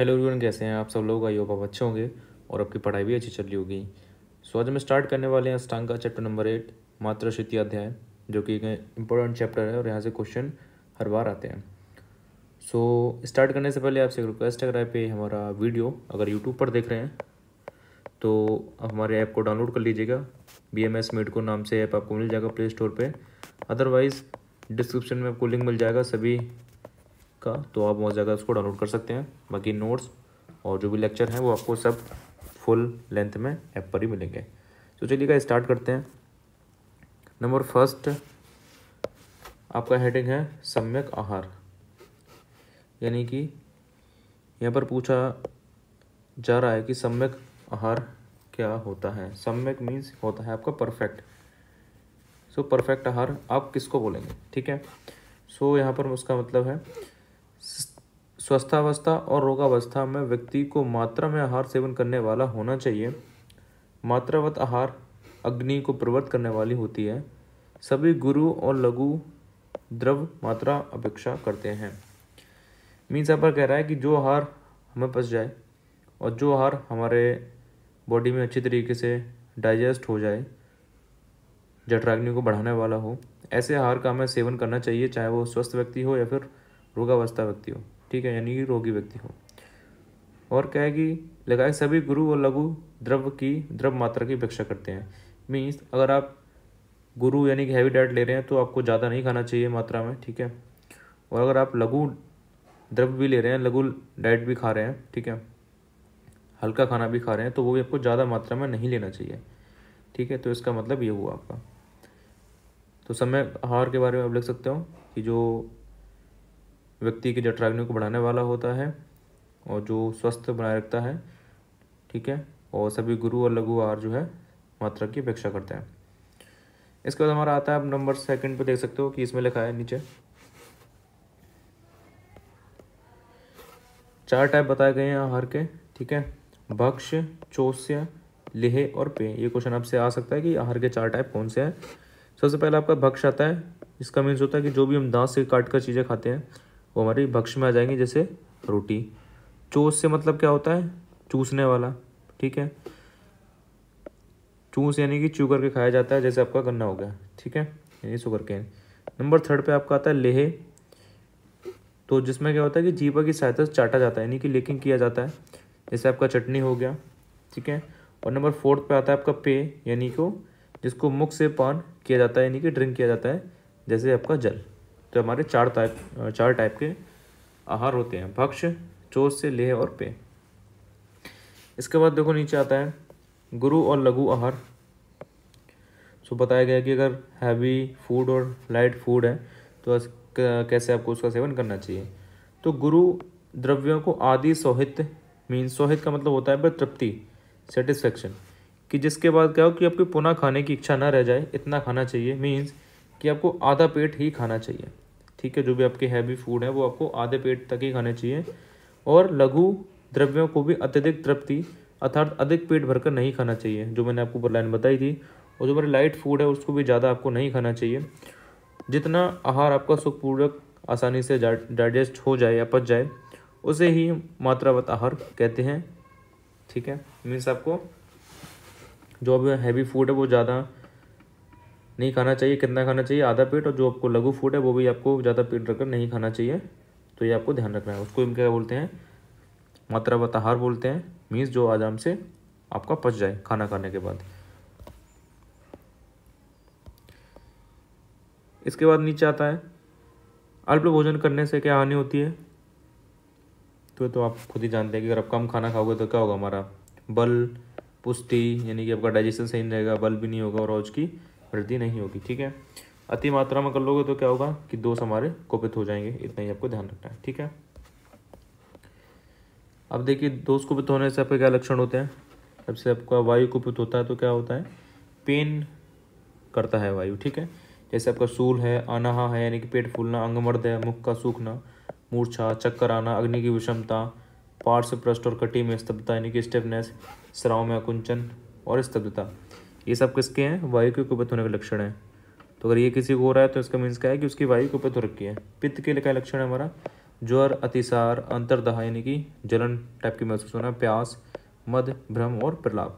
hello everyone कैसे हैं आप सब लोग आई होप आप अच्छे होंगे और आपकी पढ़ाई भी अच्छी चल रही होगी सो आज हम स्टार्ट करने वाले हैं अष्टांग का चैप्टर नंबर एट मात्र अध्याय जो कि एक इम्पोर्टेंट चैप्टर है और यहाँ से क्वेश्चन हर बार आते हैं सो so, स्टार्ट करने से पहले आपसे एक रिक्वेस्ट है अगर आप हमारा वीडियो अगर यूट्यूब पर देख रहे हैं तो आप हमारे ऐप को डाउनलोड कर लीजिएगा बी एम एस को नाम से ऐप आपको मिल जाएगा प्ले स्टोर पर अदरवाइज़ डिस्क्रिप्शन में आपको लिंक मिल जाएगा सभी का तो आप वहाँ जाकर उसको डाउनलोड कर सकते हैं बाकी नोट्स और जो भी लेक्चर हैं वो आपको सब फुल लेंथ में ऐप पर ही मिलेंगे तो चलिएगा स्टार्ट करते हैं नंबर फर्स्ट आपका हेडिंग है सम्यक आहार यानी कि यहाँ पर पूछा जा रहा है कि सम्यक आहार क्या होता है सम्यक मीन्स होता है आपका परफेक्ट सो परफेक्ट आहार आप किसको बोलेंगे ठीक है सो so, यहाँ पर उसका मतलब है स्वस्थावस्था और रोगावस्था में व्यक्ति को मात्रा में आहार सेवन करने वाला होना चाहिए मात्रावत आहार अग्नि को प्रवृत्त करने वाली होती है सभी गुरु और लघु द्रव मात्रा अपेक्षा करते हैं मीन यहाँ पर कह रहा है कि जो आहार हमें पच जाए और जो आहार हमारे बॉडी में अच्छी तरीके से डाइजेस्ट हो जाए जठराग्नि को बढ़ाने वाला हो ऐसे आहार का हमें सेवन करना चाहिए चाहे वो स्वस्थ व्यक्ति हो या फिर रोगावस्था व्यक्ति हो ठीक है यानी कि रोगी व्यक्ति हो और क्या है कि लगाए सभी गुरु और लघु द्रव्य की द्रव मात्रा की अपेक्षा करते हैं मीन्स अगर आप गुरु यानी कि हैवी डाइट ले रहे हैं तो आपको ज़्यादा नहीं खाना चाहिए मात्रा में ठीक है और अगर आप लघु द्रव भी ले रहे हैं लघु डाइट भी खा रहे हैं ठीक है हल्का खाना भी खा रहे हैं तो वो भी आपको ज़्यादा मात्रा में नहीं लेना चाहिए ठीक है तो इसका मतलब ये हुआ आपका तो समय आहार के बारे में आप लिख सकते हो कि जो व्यक्ति के जटराग्नि को बढ़ाने वाला होता है और जो स्वस्थ बनाए रखता है ठीक है और सभी गुरु और लघु आहार जो है मात्रा की अपेक्षा करते हैं इसके बाद हमारा आता है आप नंबर सेकंड पे देख सकते हो कि इसमें लिखा है नीचे चार टाइप बताए गए हैं आहार के ठीक है भक्ष चोस्य लेह और पेय ये क्वेश्चन आपसे आ सकता है कि आहार के चार टाइप कौन से हैं सबसे पहले आपका भक्ष आता है इसका मीन्स होता है कि जो भी हम दांत से काट कर चीज़ें खाते हैं वो हमारी भक्ष में आ जाएंगी जैसे रोटी चूस से मतलब क्या होता है चूसने वाला ठीक है चूस यानी कि चू करके खाया जाता है जैसे आपका गन्ना हो गया ठीक है यानी सुगर केन नंबर थर्ड पे आपका आता है लेहे तो जिसमें क्या होता है कि जीवा की सहायता से चाटा जाता है यानी कि लेकिन किया जाता है जैसे आपका चटनी हो गया ठीक है और नंबर फोर्थ पे आता है आपका पे यानी को जिसको मुख से पान किया जाता है यानी कि ड्रिंक किया जाता है जैसे आपका जल तो हमारे चार टाइप चार टाइप के आहार होते हैं भक्ष चोर से लेह और पे इसके बाद देखो नीचे आता है गुरु और लघु आहार सो बताया गया कि अगर हैवी फूड और लाइट फूड है तो कैसे आपको उसका सेवन करना चाहिए तो गुरु द्रव्यों को आदि सौहित मीन सौहित का मतलब होता है पर तृप्ति सेटिस्फेक्शन कि जिसके बाद क्या हो कि आपकी पुनः खाने की इच्छा ना रह जाए इतना खाना चाहिए मीन्स कि आपको आधा पेट ही खाना चाहिए ठीक है जो भी आपके हैवी फूड हैं वो आपको आधे पेट तक ही खाने चाहिए और लघु द्रव्यों को भी अत्यधिक तृप्ति अर्थात अधिक पेट भरकर नहीं खाना चाहिए जो मैंने आपको लाइन बताई थी और जो मेरे लाइट फूड है उसको भी ज़्यादा आपको नहीं खाना चाहिए जितना आहार आपका सुखपूर्वक आसानी से डाइजेस्ट हो जाए या पच जाए उसे ही मात्रावत आहार कहते हैं ठीक है मीन्स आपको जो भी हैवी फूड है वो ज़्यादा नहीं खाना चाहिए कितना खाना चाहिए आधा पेट और जो आपको लघु फूड है वो भी आपको ज़्यादा पेट रखकर नहीं खाना चाहिए तो ये आपको ध्यान रखना है उसको हम क्या बोलते हैं मात्रा बताहार बोलते हैं मीन्स जो आराम से आपका पच जाए खाना खाने के बाद इसके बाद नीचे आता है अल्प भोजन करने से क्या हानि होती है तो तो आप खुद ही जानते हैं कि अगर आप कम खाना खाओगे तो क्या होगा हमारा बल पुष्टि यानी कि आपका डाइजेशन सही नहीं रहेगा बल भी नहीं होगा और रोज की वृद्धि नहीं होगी ठीक है अति मात्रा में कर लोगे तो क्या होगा कि दोष हमारे कुपित हो जाएंगे इतना ही आपको ध्यान रखना है ठीक है अब देखिए दोष कुपित होने से आपके क्या लक्षण होते हैं से आपका वायु कुपित होता है तो क्या होता है पेन करता है वायु ठीक है जैसे आपका सूल है अनाहा है यानी कि पेट फूलना अंगमर्द है मुख का सूखना मूर्छा चक्कर आना अग्नि की विषमता पार्श्व पृष्ठ और कटी में स्तब्धता यानी कि स्टेफनेस श्राव में अकुंचन और स्तब्धता ये सब किसके हैं वायु के कुपित होने के लक्षण हैं तो अगर ये किसी को हो रहा है तो इसका मीन्स क्या है कि उसकी वायु कुपित हो रखी है पित्त के लिए क्या लक्षण है हमारा ज्वर अतिसार अंतरदहा यानी कि जलन टाइप की महसूस होना प्यास मद भ्रम और प्रलाप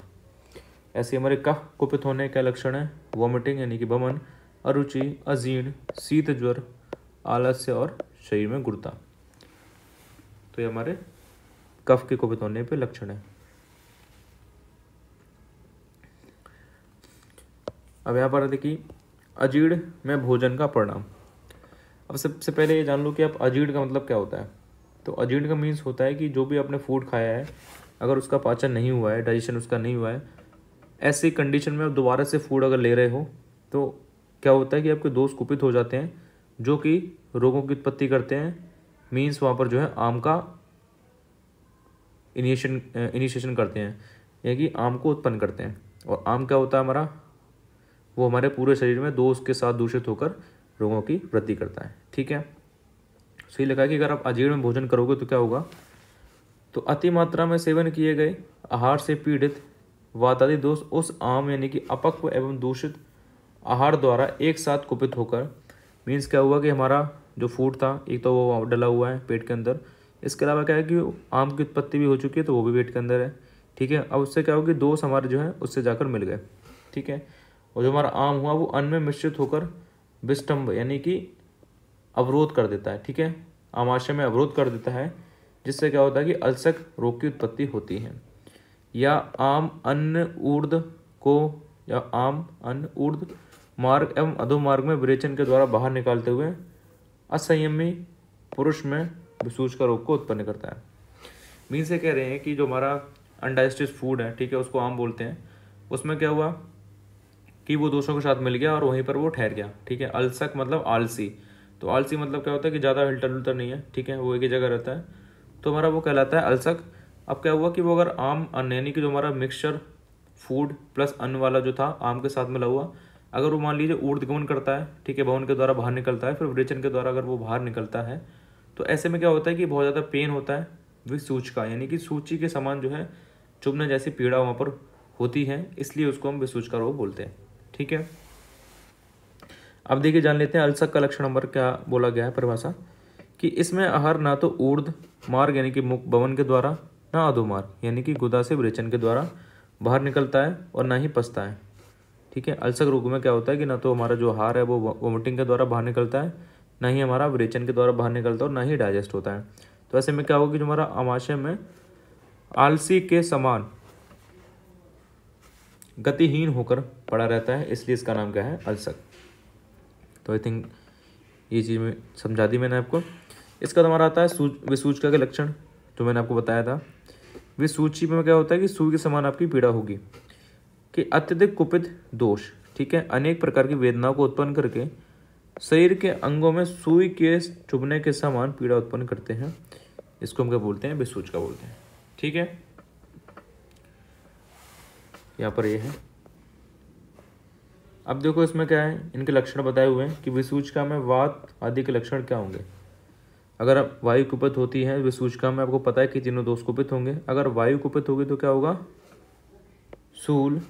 ऐसे हमारे कफ कुपित होने का लक्षण है वॉमिटिंग यानी कि बमन अरुचि अजीर्ण शीत ज्वर आलस्य और शरीर में गुड़ता तो ये हमारे कफ के कुपित होने पे लक्षण है अब यहाँ पर देखिए अजीर्ण में भोजन का परिणाम अब सबसे पहले ये जान लो कि आप अजीर्ण का मतलब क्या होता है तो अजीर्ण का मीन्स होता है कि जो भी आपने फूड खाया है अगर उसका पाचन नहीं हुआ है डाइजेशन उसका नहीं हुआ है ऐसी कंडीशन में आप दोबारा से फूड अगर ले रहे हो तो क्या होता है कि आपके दोष कुपित हो जाते हैं जो कि रोगों की उत्पत्ति करते हैं मीन्स वहाँ पर जो है आम का इनिशन इनिशिएशन करते हैं यानी कि आम को उत्पन्न करते हैं और आम क्या होता है हमारा वो हमारे पूरे शरीर में दोष के साथ दूषित होकर रोगों की वृद्धि करता है ठीक है सही तो लगा कि अगर आप अजीर्ण में भोजन करोगे तो क्या होगा तो अति मात्रा में सेवन किए गए आहार से पीड़ित वातादी दोष उस आम यानी कि अपक्व एवं दूषित आहार द्वारा एक साथ कुपित होकर मीन्स क्या हुआ कि हमारा जो फूड था एक तो वो डला हुआ है पेट के अंदर इसके अलावा क्या है कि आम की उत्पत्ति भी हो चुकी है तो वो भी पेट के अंदर है ठीक है अब उससे क्या होगी दोष हमारे जो है उससे जाकर मिल गए ठीक है और जो हमारा आम हुआ वो अन्न में मिश्रित होकर विस्टम्ब यानी कि अवरोध कर देता है ठीक है आमाशय में अवरोध कर देता है जिससे क्या होता है कि अलसक रोग की उत्पत्ति होती है या आम अन्न ऊर्द को या आम अन्न ऊर्द मार्ग एवं अधोमार्ग में विरेचन के द्वारा बाहर निकालते हुए असंयमी पुरुष में विसूच का रोग को उत्पन्न करता है मीन से कह रहे हैं कि जो हमारा अनडाइजेस्टिव फूड है ठीक है उसको आम बोलते हैं उसमें क्या हुआ कि वो दोस्तों के साथ मिल गया और वहीं पर वो ठहर गया ठीक है अलसक मतलब आलसी तो आलसी मतलब क्या होता है कि ज़्यादा हिलता उल्टर नहीं है ठीक है वो एक ही जगह रहता है तो हमारा वो कहलाता है अलसक अब क्या हुआ कि वो अगर आम अन्न यानी कि जो हमारा मिक्सचर फूड प्लस अन्न वाला जो था आम के साथ मिला हुआ अगर वो मान लीजिए ऊर्दगमन करता है ठीक है भवन के द्वारा बाहर निकलता है फिर वृचन के द्वारा अगर वो बाहर निकलता है तो ऐसे में क्या होता है कि बहुत ज़्यादा पेन होता है वे सूचका यानी कि सूची के समान जो है चुभने जैसी पीड़ा वहाँ पर होती है इसलिए उसको हम विसूचका रोग बोलते हैं ठीक है अब देखिए जान लेते हैं अलसक का लक्षण नंबर क्या बोला गया है परिभाषा कि इसमें आहार ना तो ऊर्ध मार्ग यानी कि मुख भवन के द्वारा ना अधोमार्ग यानी कि गुदा से विरेचन के द्वारा बाहर निकलता है और ना ही पसता है ठीक है अलसक रोग में क्या होता है कि ना तो हमारा जो आहार है वो वोमिटिंग के द्वारा बाहर निकलता है ना ही हमारा विरेचन के द्वारा बाहर निकलता है और ना ही डाइजेस्ट होता है तो ऐसे में क्या होगा कि जो हमारा आमाशय में आलसी के समान गतिहीन होकर पड़ा रहता है इसलिए इसका नाम क्या है अलसक तो आई थिंक ये चीज़ में समझा दी मैंने आपको इसका हमारा आता है सूज विसूचिका के लक्षण जो मैंने आपको बताया था विसूची में क्या होता है कि सूर्य के समान आपकी पीड़ा होगी कि अत्यधिक कुपित दोष ठीक है अनेक प्रकार की वेदनाओं को उत्पन्न करके शरीर के अंगों में सूई के चुभने के समान पीड़ा उत्पन्न करते हैं इसको हम क्या बोलते हैं विसूचिका बोलते हैं ठीक है यहाँ पर ये है अब देखो इसमें क्या है इनके लक्षण बताए हुए हैं कि विसूचका में वात आदि के लक्षण क्या होंगे अगर वायु कुपित होती है विसूचका में आपको पता है कि तीनों दोष कुपित होंगे अगर वायु कुपित होगी तो क्या होगा सूल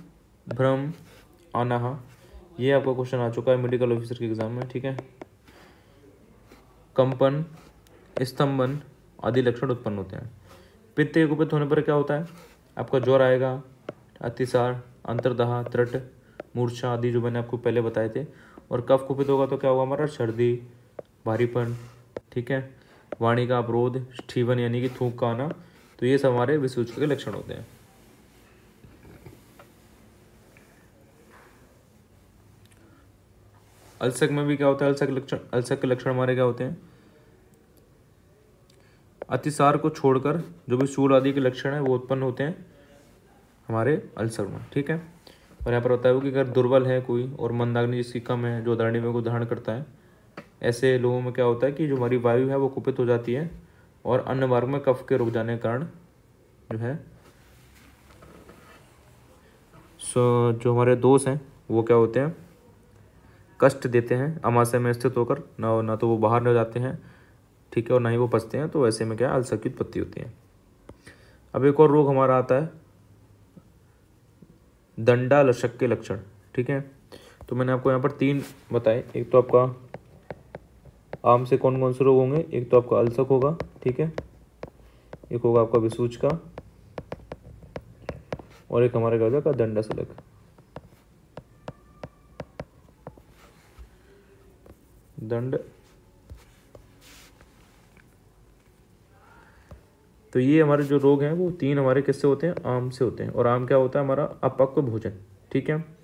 भ्रम अनाहा ये आपका क्वेश्चन आ चुका है मेडिकल ऑफिसर के एग्जाम में ठीक है कंपन स्तंभन आदि लक्षण उत्पन्न होते हैं पित्त कुपित होने पर क्या होता है आपका ज्वर आएगा अतिसार अंतरदाह त्रट मूर्छा आदि जो मैंने आपको पहले बताए थे और कफ कुपित होगा तो क्या होगा हमारा सर्दी भारीपन ठीक है वाणी का अवरोध स्टीवन यानी कि थूक का आना तो ये सब हमारे विसूचक के लक्षण होते हैं अलसक में भी क्या होता है अलसक लक्षण अलसक के लक्षण हमारे क्या होते हैं अतिसार को छोड़कर जो भी सूर आदि के लक्षण है वो उत्पन्न होते हैं हमारे अल्सर में ठीक है और यहाँ पर बताया कि अगर दुर्बल है कोई और मंदाग्नि जिसकी कम है जो अदारणी में को धारण करता है ऐसे लोगों में क्या होता है कि जो हमारी वायु है वो कुपित हो जाती है और अन्य मार्ग में कफ के रुक जाने के कारण जो है सो जो हमारे दोष हैं वो क्या होते हैं कष्ट देते हैं अमाशय में स्थित होकर ना ना तो वो बाहर न जाते हैं ठीक है और ना ही वो पचते हैं तो ऐसे में क्या अल्सर की उत्पत्ति होती है अब एक और रोग हमारा आता है दंडा लशक के लक्षण ठीक है तो मैंने आपको यहाँ पर तीन बताए एक तो आपका आम से कौन कौन से रोग होंगे एक तो आपका अलसक होगा ठीक है एक होगा आपका विसूच का और एक हमारे गजा का दंडा सलक दंड तो ये हमारे जो रोग हैं वो तीन हमारे किससे होते हैं आम से होते हैं और आम क्या होता है हमारा अपक्व भोजन ठीक है